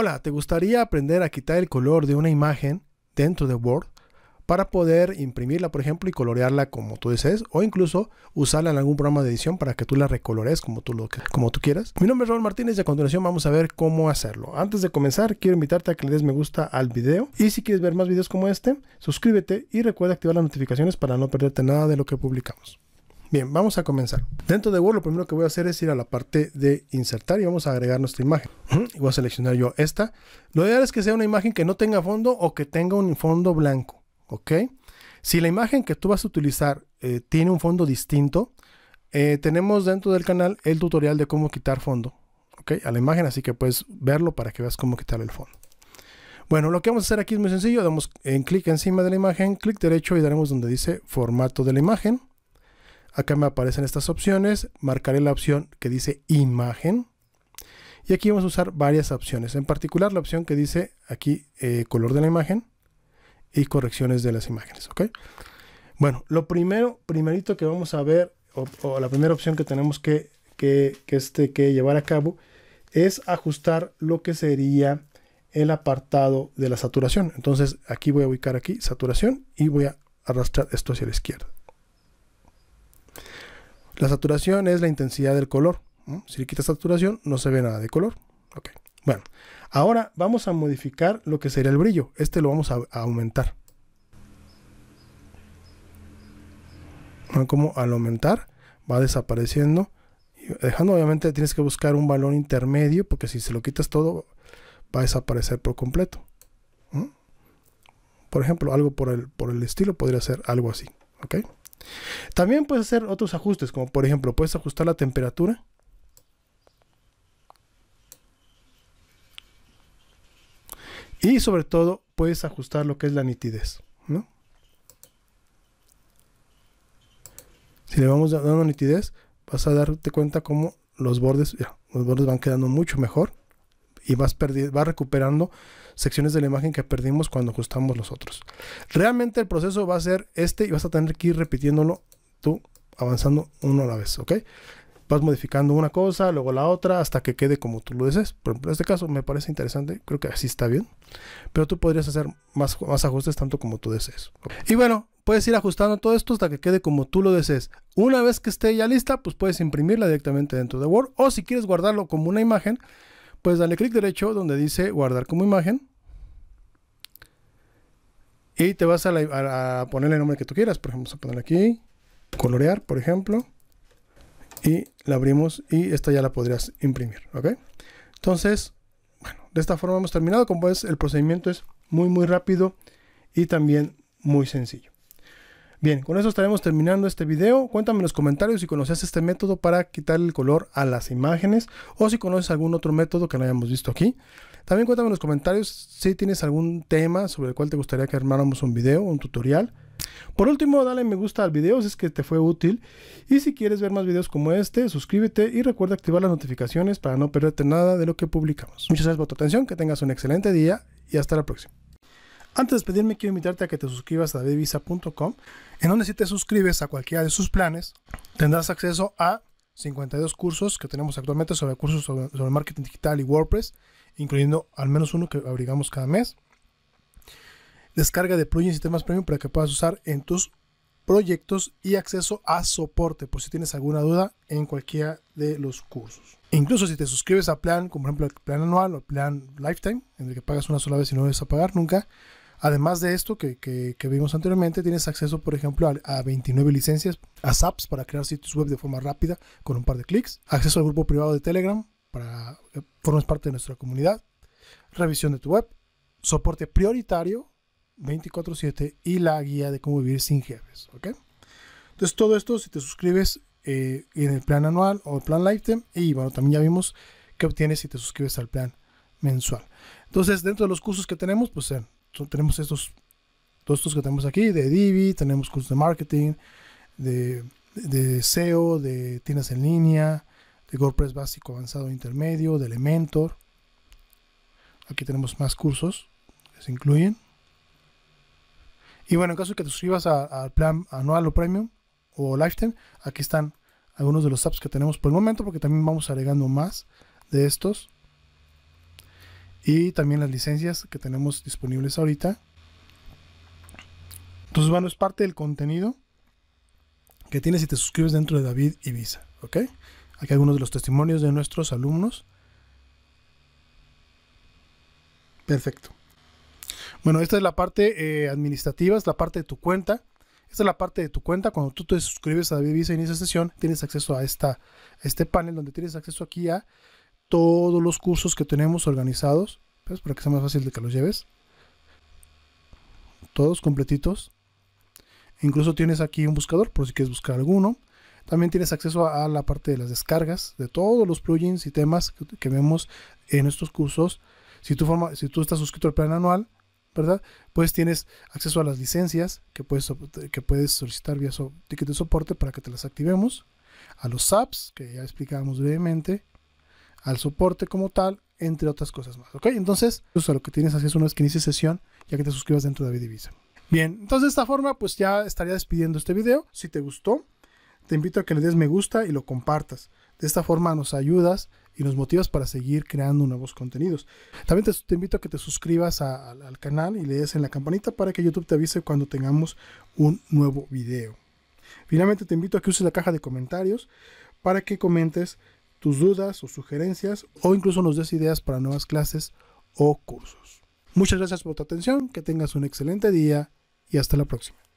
Hola, ¿te gustaría aprender a quitar el color de una imagen dentro de Word para poder imprimirla, por ejemplo, y colorearla como tú desees o incluso usarla en algún programa de edición para que tú la recolores como tú, lo, como tú quieras? Mi nombre es Raúl Martínez y a continuación vamos a ver cómo hacerlo. Antes de comenzar, quiero invitarte a que le des me gusta al video y si quieres ver más videos como este, suscríbete y recuerda activar las notificaciones para no perderte nada de lo que publicamos. Bien, vamos a comenzar. Dentro de Word lo primero que voy a hacer es ir a la parte de insertar y vamos a agregar nuestra imagen. voy a seleccionar yo esta. Lo ideal es que sea una imagen que no tenga fondo o que tenga un fondo blanco. Si la imagen que tú vas a utilizar eh, tiene un fondo distinto, eh, tenemos dentro del canal el tutorial de cómo quitar fondo. A la imagen, así que puedes verlo para que veas cómo quitar el fondo. Bueno, lo que vamos a hacer aquí es muy sencillo. Damos en clic encima de la imagen, clic derecho y daremos donde dice formato de la imagen. Acá me aparecen estas opciones. Marcaré la opción que dice imagen. Y aquí vamos a usar varias opciones. En particular la opción que dice aquí eh, color de la imagen y correcciones de las imágenes. Bueno, lo primero, primerito que vamos a ver, o, la primera opción que tenemos que, que, que, este, que llevar a cabo, es ajustar lo que sería el apartado de la saturación. Entonces aquí voy a ubicar aquí saturación y voy a arrastrar esto hacia la izquierda. La saturación es la intensidad del color. Si le quitas saturación, no se ve nada de color. Bueno, ahora vamos a modificar lo que sería el brillo. Este lo vamos a, aumentar. como al aumentar va desapareciendo. Dejando, obviamente, tienes que buscar un balón intermedio porque si se lo quitas todo, va a desaparecer por completo. Por ejemplo, algo por el, por el estilo podría ser algo así. ¿Ok? También puedes hacer otros ajustes, como por ejemplo, puedes ajustar la temperatura. Y sobre todo, puedes ajustar lo que es la nitidez. ¿no? Si le vamos dando nitidez, vas a darte cuenta cómo los bordes, los bordes van quedando mucho mejor y vas, vas recuperando secciones de la imagen que perdimos cuando ajustamos los otros. Realmente el proceso va a ser este y vas a tener que ir repitiéndolo tú avanzando uno a la vez, ¿ok? Vas modificando una cosa, luego la otra, hasta que quede como tú lo desees. Por ejemplo, en este caso me parece interesante, creo que así está bien. Pero tú podrías hacer más, más ajustes tanto como tú desees. Y bueno, puedes ir ajustando todo esto hasta que quede como tú lo desees. Una vez que esté ya lista, pues puedes imprimirla directamente dentro de Word o si quieres guardarlo como una imagen, pues dale clic derecho donde dice guardar como imagen. Y te vas a, poner ponerle el nombre que tú quieras. Por ejemplo, vamos a poner aquí. Colorear, por ejemplo. Y la abrimos y esta ya la podrías imprimir. ¿Ok? Entonces, bueno, de esta forma hemos terminado. Como ves, el procedimiento es muy, muy rápido y también muy sencillo. Bien, con eso estaremos terminando este video. Cuéntame en los comentarios si conoces este método para quitar el color a las imágenes o si conoces algún otro método que no hayamos visto aquí. También cuéntame en los comentarios si tienes algún tema sobre el cual te gustaría que armáramos un video un tutorial. Por último, dale me gusta al video si es que te fue útil. Y si quieres ver más videos como este, suscríbete y recuerda activar las notificaciones para no perderte nada de lo que publicamos. Muchas gracias por tu atención, que tengas un excelente día y hasta la próxima. Antes de despedirme, quiero invitarte a que te suscribas a devisa.com, en donde si te suscribes a cualquiera de sus planes, tendrás acceso a 52 cursos que tenemos actualmente sobre cursos sobre, marketing digital y WordPress, incluyendo al menos uno que abrigamos cada mes. Descarga de plugins y temas premium para que puedas usar en tus proyectos y acceso a soporte por si tienes alguna duda en cualquiera de los cursos. Incluso si te suscribes a plan, como por ejemplo el plan anual o el plan lifetime, en el que pagas una sola vez y no debes a pagar nunca, Además de esto que, vimos anteriormente, tienes acceso, por ejemplo, a, 29 licencias, a SAPs para crear sitios web de forma rápida con un par de clics, acceso al grupo privado de Telegram para que eh, formes parte de nuestra comunidad, revisión de tu web, soporte prioritario 24/7 y la guía de cómo vivir sin jefes. ¿ok? Entonces todo esto, si te suscribes eh, en el plan anual o el plan lifetime, y bueno, también ya vimos qué obtienes si te suscribes al plan mensual. Entonces, dentro de los cursos que tenemos, pues tenemos estos, todos estos que tenemos aquí, de Divi, tenemos cursos de marketing, de, de SEO, de tiendas en línea, de WordPress básico, avanzado, intermedio, de Elementor. Aquí tenemos más cursos que se incluyen. Y bueno, en caso de que te suscribas al plan anual o premium o lifetime, aquí están algunos de los apps que tenemos por el momento, porque también vamos agregando más de estos y también las licencias que tenemos disponibles ahorita. Entonces, bueno, es parte del contenido que tienes si te suscribes dentro de David y Visa, ¿ok? Aquí algunos de los testimonios de nuestros alumnos. Perfecto. Bueno, esta es la parte eh, administrativa, es la parte de tu cuenta. Esta es la parte de tu cuenta. Cuando tú te suscribes a David Visa Inicia Sesión, tienes acceso a, esta, a este panel donde tienes acceso aquí a todos los cursos que tenemos organizados, pues, para que sea más fácil de que los lleves. Todos completitos. Incluso tienes aquí un buscador por si quieres buscar alguno. También tienes acceso a, la parte de las descargas de todos los plugins y temas que, vemos en estos cursos. Si tú, si tú estás suscrito al plan anual, ¿verdad? Pues tienes acceso a las licencias que puedes, que puedes solicitar vía so, ticket de soporte para que te las activemos. A los apps, que ya explicábamos brevemente al soporte como tal, entre otras cosas más. ¿Ok? Entonces, pues, lo que tienes así es una vez que inicies sesión, ya que te suscribas dentro de Avidivisa. Bien, entonces de esta forma pues ya estaría despidiendo este video. Si te gustó, te invito a que le des me gusta y lo compartas. De esta forma nos ayudas y nos motivas para seguir creando nuevos contenidos. También te, invito a que te suscribas al canal y le des en la campanita para que YouTube te avise cuando tengamos un nuevo video. Finalmente te invito a que uses la caja de comentarios para que comentes tus dudas o sugerencias o incluso nos des ideas para nuevas clases o cursos. Muchas gracias por tu atención, que tengas un excelente día y hasta la próxima.